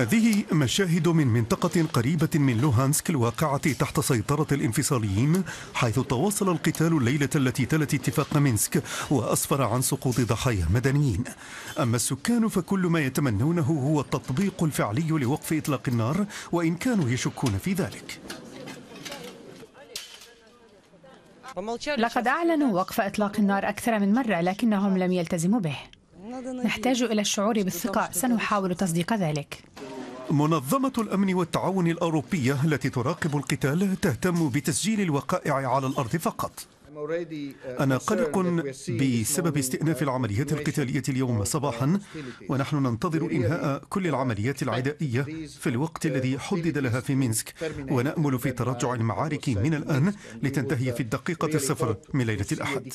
هذه مشاهد من منطقة قريبة من لوهانسك الواقعة تحت سيطرة الانفصاليين حيث تواصل القتال الليلة التي تلت اتفاق مينسك وأسفر عن سقوط ضحايا مدنيين أما السكان فكل ما يتمنونه هو التطبيق الفعلي لوقف إطلاق النار وإن كانوا يشكون في ذلك لقد أعلنوا وقف إطلاق النار أكثر من مرة لكنهم لم يلتزموا به نحتاج إلى الشعور بالثقة سنحاول تصديق ذلك منظمة الأمن والتعاون الأوروبية التي تراقب القتال تهتم بتسجيل الوقائع على الأرض فقط أنا قلق بسبب استئناف العمليات القتالية اليوم صباحا ونحن ننتظر إنهاء كل العمليات العدائية في الوقت الذي حدد لها في مينسك ونأمل في تراجع المعارك من الآن لتنتهي في الدقيقة الصفر من ليلة الأحد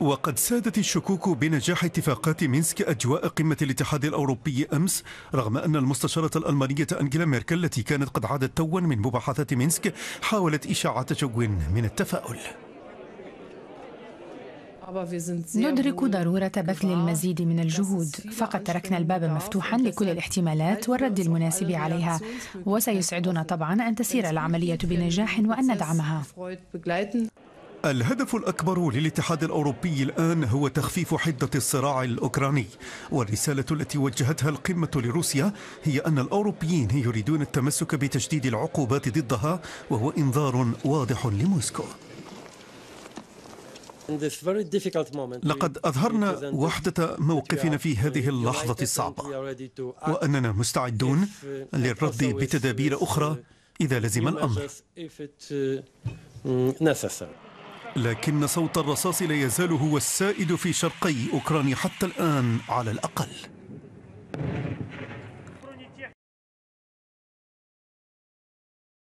وقد سادت الشكوك بنجاح اتفاقات مينسك أجواء قمة الاتحاد الأوروبي أمس رغم أن المستشارة الألمانية أنجيلا ميركل التي كانت قد عادت توا من مباحثات مينسك حاولت إشاعة جو من التفاؤل ندرك ضرورة بذل المزيد من الجهود فقد تركنا الباب مفتوحا لكل الاحتمالات والرد المناسب عليها وسيسعدنا طبعا أن تسير العملية بنجاح وأن ندعمها الهدف الأكبر للاتحاد الأوروبي الآن هو تخفيف حدة الصراع الأوكراني والرسالة التي وجهتها القمة لروسيا هي أن الأوروبيين يريدون التمسك بتشديد العقوبات ضدها وهو إنذار واضح لموسكو لقد أظهرنا وحدة موقفنا في هذه اللحظة الصعبة وأننا مستعدون uh, للرد بتدابير uh, أخرى إذا لزم الأمر uh, لكن صوت الرصاص لا يزال هو السائد في شرقي أوكرانيا حتى الآن على الأقل